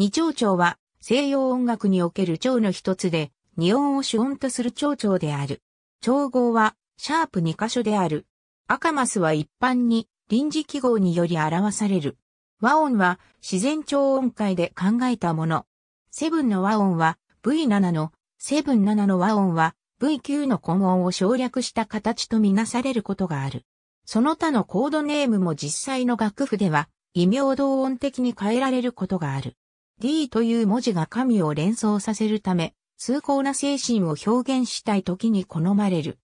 二蝶調は西洋音楽における蝶の一つで、二音を主音とする蝶調である。調合はシャープ二箇所である。アカマスは一般に臨時記号により表される。和音は自然調音階で考えたもの。セブンの和音は V7 の、セブン7の和音は V9 の根音を省略した形とみなされることがある。その他のコードネームも実際の楽譜では異名同音的に変えられることがある。D という文字が神を連想させるため、崇高な精神を表現したい時に好まれる。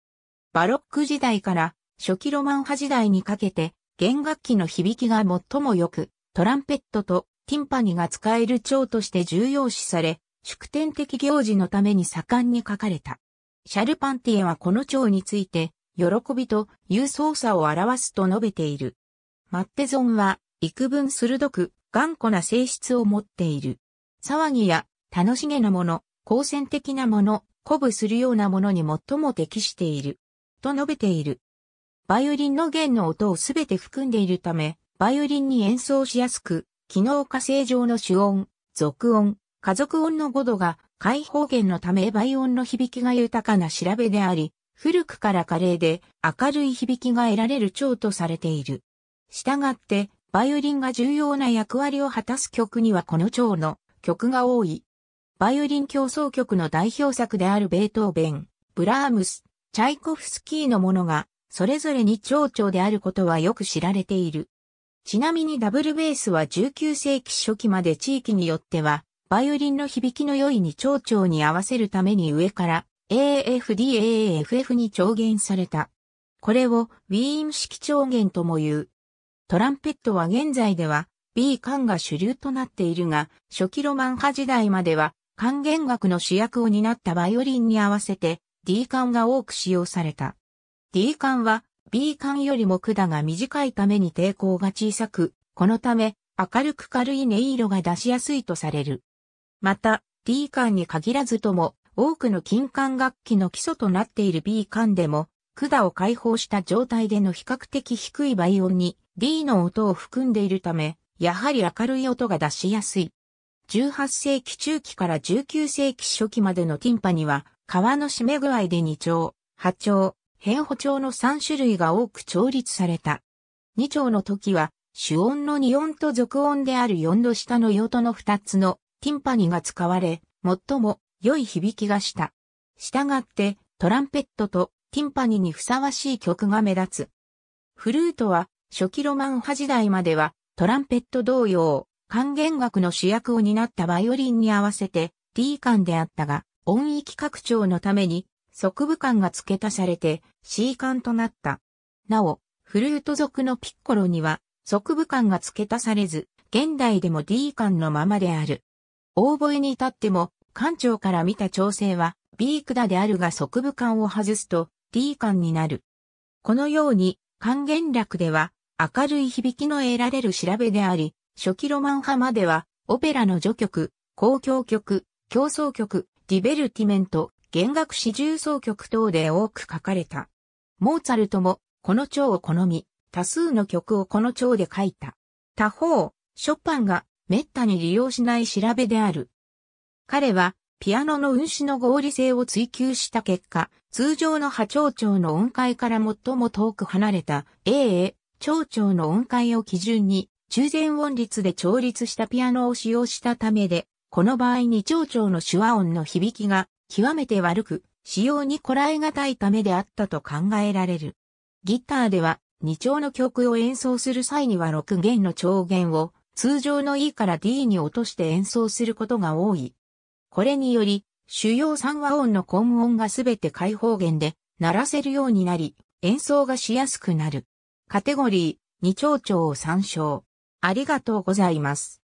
バロック時代から初期ロマン派時代にかけて、弦楽器の響きが最も良く、トランペットとティンパニが使える蝶として重要視され、祝典的行事のために盛んに書かれた。シャルパンティエはこの蝶について、喜びという操作を表すと述べている。マッテゾンは、幾分鋭く、頑固な性質を持っている。騒ぎや楽しげなもの、好戦的なもの、鼓舞するようなものに最も適している。と述べている。バイオリンの弦の音をすべて含んでいるため、バイオリンに演奏しやすく、機能化正常の主音、俗音、家族音の5度が開放弦のため倍音の響きが豊かな調べであり、古くから華麗で明るい響きが得られる蝶とされている。したがって、バイオリンが重要な役割を果たす曲にはこの蝶の曲が多い。バイオリン競争曲の代表作であるベートーベン、ブラームス、チャイコフスキーのものが、それぞれに蝶々であることはよく知られている。ちなみにダブルベースは19世紀初期まで地域によっては、バイオリンの響きの良いに蝶々に合わせるために上から AFDAAFF に調弦された。これをウィーン式調弦とも言う。トランペットは現在では B 管が主流となっているが、初期ロマン派時代までは管弦楽の主役を担ったバイオリンに合わせて D 管が多く使用された。D 管は B 管よりも管が短いために抵抗が小さく、このため明るく軽い音色が出しやすいとされる。また、D 管に限らずとも、多くの金管楽器の基礎となっている B 管でも、管を解放した状態での比較的低い倍音に D の音を含んでいるため、やはり明るい音が出しやすい。18世紀中期から19世紀初期までのティンパには、革の締め具合で2丁、八丁、変歩調の3種類が多く調律された。2丁の時は、主音の2音と続音である4度下の用途の2つのティンパニが使われ、最も良い響きがした。したがって、トランペットとティンパニにふさわしい曲が目立つ。フルートは初期ロマン派時代までは、トランペット同様、管弦楽の主役を担ったバイオリンに合わせて D 管であったが、音域拡張のために、側部管が付け足されて C 管となった。なお、フルート属のピッコロには、側部管が付け足されず、現代でも D 管のままである。オーボエに至っても、艦長から見た調整は B 管であるが側部管を外すと D 管になる。このように、管弦楽では明るい響きの得られる調べであり、初期ロマン派までは、オペラの序曲、交響曲、競争曲、ディベルティメント、弦楽四重奏曲等で多く書かれた。モーツァルトも、この蝶を好み、多数の曲をこの蝶で書いた。他方、ショパンが滅多に利用しない調べである。彼は、ピアノの運指の合理性を追求した結果、通常の波長長の音階から最も遠く離れた A、A、長調の音階を基準に、中前音律で調律したピアノを使用したためで、この場合に長調の手話音の響きが極めて悪く、使用にこらえがたいためであったと考えられる。ギターでは、二調の曲を演奏する際には6弦の長弦を通常の E から D に落として演奏することが多い。これにより、主要3和音の根音がすべて開放弦で鳴らせるようになり、演奏がしやすくなる。カテゴリー、2丁長を参照。ありがとうございます。